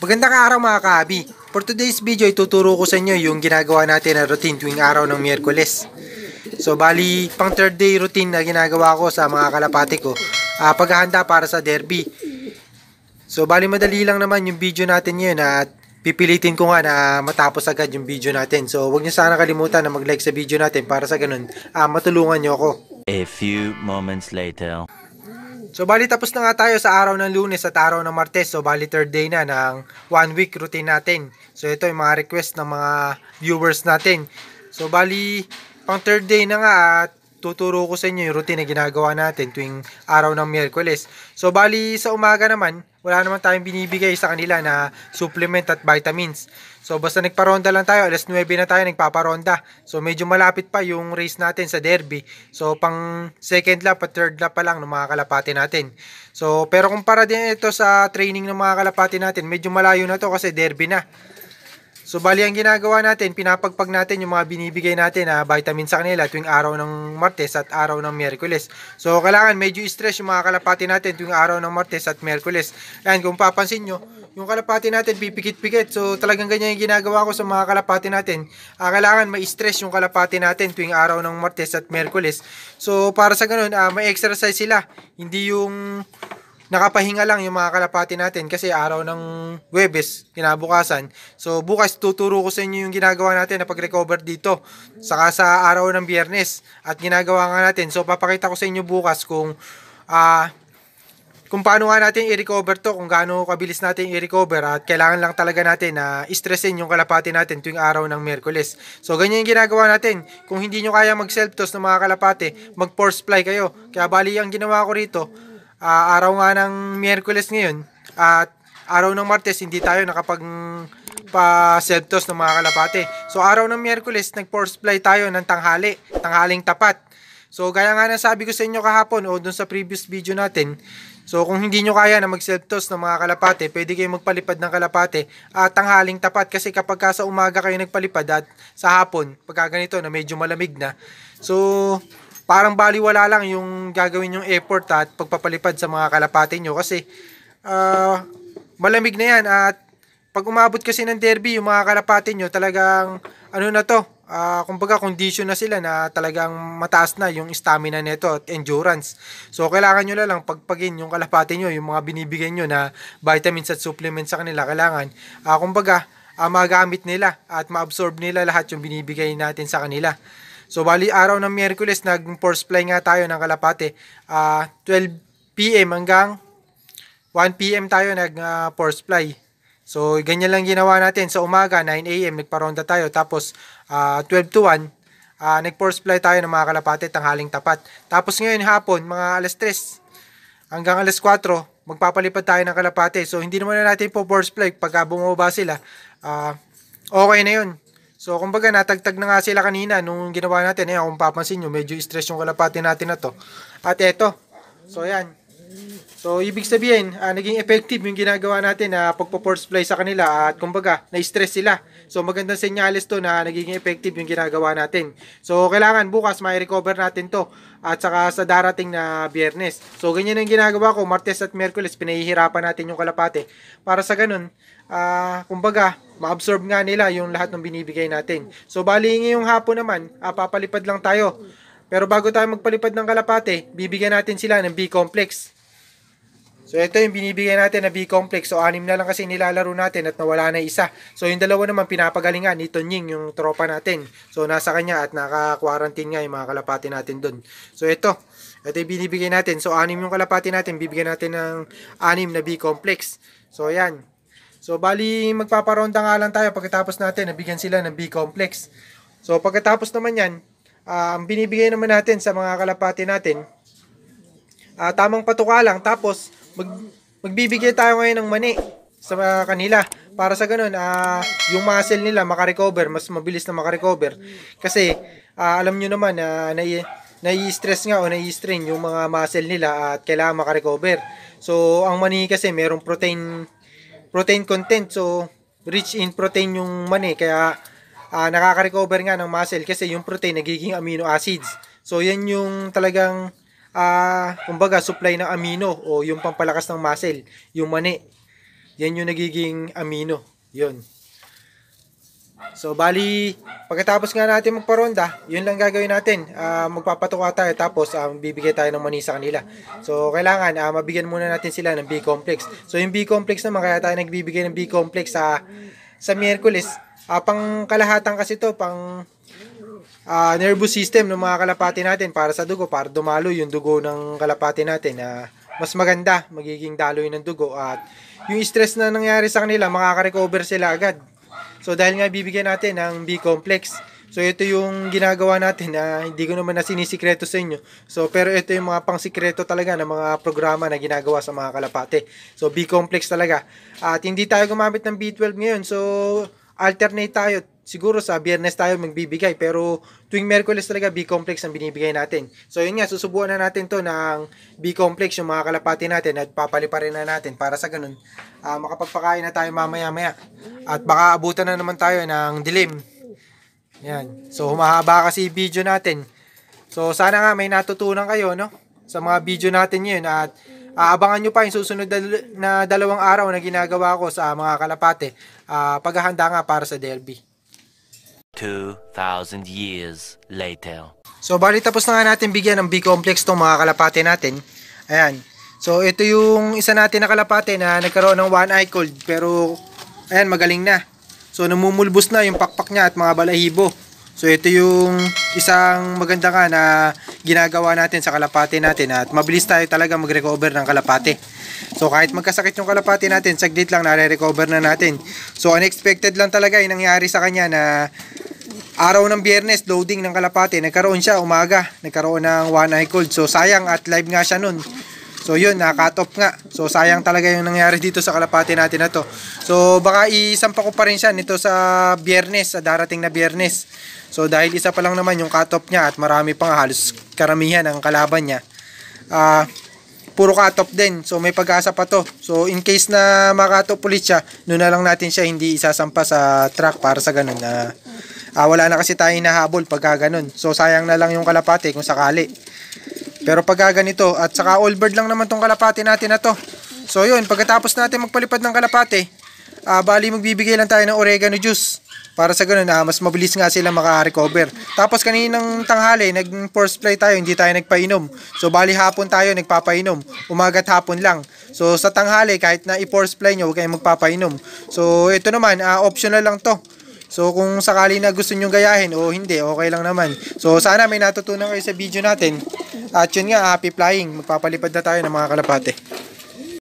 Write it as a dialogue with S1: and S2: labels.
S1: Magandang araw mga kaabi. For today's video, ituturo ko sa inyo yung ginagawa natin na routine tuwing araw ng Miyerkules. So bali, pang third day routine na ginagawa ko sa mga kalapati ko. Uh, paghahanda para sa derby. So bali madali lang naman yung video natin ngayon at pipilitin ko nga na matapos agad yung video natin. So huwag niyo sana kalimutan na mag-like sa video natin para sa ganun uh, matulungan niyo ako. A few moments later. So bali tapos na nga tayo sa araw ng lunes at araw ng martes. So bali third day na ng one week routine natin. So ito yung mga request ng mga viewers natin. So bali pang third day na nga at tuturo ko sa inyo yung routine na ginagawa natin tuwing araw ng Miyerkules. So bali sa umaga naman, wala naman tayong binibigay sa kanila na supplement at vitamins. So basta nagparonda lang tayo, alas 9 na tayo nagpaparonda. So medyo malapit pa yung race natin sa derby. So pang second lap at third lap pa lang ng mga kalapati natin. So pero kumpara din ito sa training ng mga kalapati natin, medyo malayo na to kasi derby na. So bali ang ginagawa natin, pinapagpag natin yung mga binibigay natin na vitamin sa kanila tuwing araw ng Martes at araw ng Miyerkules. So kailangan medyo stress yung mga kalapati natin tuwing araw ng Martes at Miyerkules. Ayan, kung papansin nyo, yung kalapati natin pipikit-pikit. So talagang ganyan yung ginagawa ko sa mga kalapati natin. Uh, kailangan ma-stress yung kalapati natin tuwing araw ng Martes at Miyerkules. So para sa ganun, uh, may exercise sila. Hindi yung nakapahinga lang yung mga kalapati natin kasi araw ng Webes, kinabukasan. So bukas tuturo ko sa inyo yung ginagawa natin na pag-recover dito. Saka sa araw ng Biyernes at ginagawa nga natin. So papakita ko sa inyo bukas kung uh, kung paano nga natin i-recover to, kung gaano kabilis natin i-recover at kailangan lang talaga natin na i stressin yung kalapati natin tuwing araw ng Merkulis. So ganyan yung ginagawa natin. Kung hindi nyo kaya mag self-toss ng mga kalapati, mag-force fly kayo. Kaya bali ang ginawa ko rito, uh, araw nga ng Miyerkules ngayon at araw ng Martes hindi tayo nakapag pa self ng mga kalapate. So araw ng Miyerkules nag force play tayo ng tanghali, tanghaling tapat. So gaya nga na sabi ko sa inyo kahapon o dun sa previous video natin, So kung hindi nyo kaya na mag self toss ng mga kalapate, pwede kayong magpalipad ng kalapate at tanghaling tapat kasi kapag ka sa umaga kayo nagpalipad at sa hapon, pagka ganito na medyo malamig na. So parang baliwala lang yung gagawin yung effort at pagpapalipad sa mga kalapate nyo kasi uh, malamig na yan at pag umabot kasi ng derby yung mga kalapate nyo talagang ano na to uh, kumbaga condition na sila na talagang mataas na yung stamina nito at endurance so kailangan nyo na lang pagpagin yung kalapate nyo yung mga binibigay nyo na vitamins at supplements sa kanila kailangan uh, kumbaga uh, magamit nila at maabsorb nila lahat yung binibigay natin sa kanila So bali araw ng Miyerkules nag-force fly nga tayo ng kalapate. Uh, 12 PM hanggang 1 PM tayo nag-force ah, uh, fly. So ganyan lang ginawa natin sa umaga 9 AM nagparonda tayo tapos uh, ah, 12 to 1 uh, ah, nag-force fly tayo ng mga kalapate tanghaling tapat. Tapos ngayon hapon mga alas 3 hanggang alas 4 magpapalipad tayo ng kalapate. So hindi naman na natin po force fly pagka bumaba sila. Uh, okay na 'yun. So, kumbaga, natagtag na nga sila kanina nung ginawa natin. Eh, kung papansin nyo, medyo stress yung kalapati natin na to. At eto. So, yan. So, ibig sabihin, uh, naging effective yung ginagawa natin na uh, pagpo-force play sa kanila at kumbaga, na-stress sila. So, magandang senyales to na naging effective yung ginagawa natin. So, kailangan bukas may recover natin to at saka sa darating na biyernes. So, ganyan ang ginagawa ko, Martes at Merkules, pinahihirapan natin yung kalapate. Para sa ganun, uh, kumbaga, ma-absorb nga nila yung lahat ng binibigay natin. So, bali ngayong hapon naman, uh, papalipad lang tayo. Pero bago tayo magpalipad ng kalapate, bibigyan natin sila ng B-complex. So ito yung binibigay natin na B-complex. So anim na lang kasi nilalaro natin at nawala na isa. So yung dalawa naman pinapagalingan ni Tonying yung tropa natin. So nasa kanya at naka-quarantine nga yung mga kalapati natin doon. So ito, ito yung binibigay natin. So anim yung kalapati natin, bibigyan natin ng anim na B-complex. So ayan. So bali magpaparonda nga lang tayo pagkatapos natin nabigyan sila ng B-complex. So pagkatapos naman yan, uh, ang binibigay naman natin sa mga kalapati natin, uh, tamang patuka lang. Tapos, mag, magbibigay tayo ngayon ng mani sa uh, kanila para sa ganun uh, yung muscle nila makarecover mas mabilis na makarecover kasi uh, alam nyo naman na uh, nai, nai-stress nga o nai-strain yung mga muscle nila at kailangan makarecover so ang mani kasi merong protein protein content so rich in protein yung mani kaya uh, nakaka-recover nga ng muscle kasi yung protein nagiging amino acids so yan yung talagang uh, kumbaga supply ng amino o yung pampalakas ng muscle, yung mani. Yan yung nagiging amino. Yun. So, bali, pagkatapos nga natin magparonda, yun lang gagawin natin. Uh, magpapatuka tayo, tapos um, bibigay tayo ng mani sa kanila. So, kailangan, uh, mabigyan muna natin sila ng B-complex. So, yung B-complex naman, kaya tayo nagbibigay ng B-complex sa, sa Miyerkules. Uh, pang kalahatang kasi to, pang uh, nervous system ng mga kalapati natin para sa dugo, para dumalo yung dugo ng kalapati natin na uh, mas maganda, magiging daloy ng dugo at yung stress na nangyari sa kanila, makaka-recover sila agad. So dahil nga bibigyan natin ng B-complex, So ito yung ginagawa natin na hindi ko naman na sinisikreto sa inyo. So pero ito yung mga pangsikreto talaga ng mga programa na ginagawa sa mga kalapate. So B-complex talaga. At hindi tayo gumamit ng B12 ngayon. So alternate tayo siguro sa biyernes tayo magbibigay pero tuwing Merkulis talaga B-complex ang binibigay natin. So yun nga, susubuan na natin to ng B-complex yung mga kalapati natin at papaliparin na natin para sa ganun uh, makapagpakain na tayo mamaya maya at baka abutan na naman tayo ng dilim. Yan. So humahaba kasi video natin. So sana nga may natutunan kayo no sa mga video natin yun at Aabangan nyo pa yung susunod na dalawang araw na ginagawa ko sa mga kalapate. Uh, paghahanda nga para sa derby. 2,000 years later. So, bali tapos na nga natin bigyan ng B-complex itong mga kalapate natin. Ayan. So, ito yung isa natin na kalapate na nagkaroon ng one eye cold. Pero, ayan, magaling na. So, namumulbos na yung pakpak niya at mga balahibo. So ito yung isang maganda ka na ginagawa natin sa kalapate natin at mabilis tayo talaga mag-recover ng kalapate. So kahit magkasakit yung kalapate natin, saglit lang nare-recover na natin. So unexpected lang talaga yung nangyari sa kanya na araw ng biyernes, loading ng kalapate, nagkaroon siya umaga, nagkaroon ng one eye cold. So sayang at live nga siya nun. So yun, off nga. So sayang talaga yung nangyari dito sa kalapati natin na to. So baka isampa ko pa rin siya nito sa biyernes, sa darating na biyernes. So dahil isa pa lang naman yung cut off niya at marami pang halos karamihan ang kalaban niya. Ah... Uh, puro off din. So may pag-asa pa to. So in case na makatop ulit siya, noon na lang natin siya hindi isasampa sa track para sa ganun na uh, ah, wala na kasi tayo nahabol pagka ganun. So sayang na lang yung kalapate kung sakali. Pero pagka ganito, at saka all bird lang naman tong kalapate natin na to. So yun, pagkatapos natin magpalipad ng kalapate, uh, ah, bali magbibigay lang tayo ng oregano juice. Para sa ganun, uh, mas mabilis nga sila makarecover. Tapos kaninang tanghali, nag-force play tayo, hindi tayo nagpainom. So bali hapon tayo, nagpapainom. Umagat hapon lang. So sa tanghali, kahit na i-force play nyo, huwag kayong magpapainom. So ito naman, uh, optional lang to. So kung sakali na gusto nyo gayahin o hindi, okay lang naman. So sana may natutunan kayo sa video natin. At yun nga, happy flying. Magpapalipad na tayo ng mga kalapate.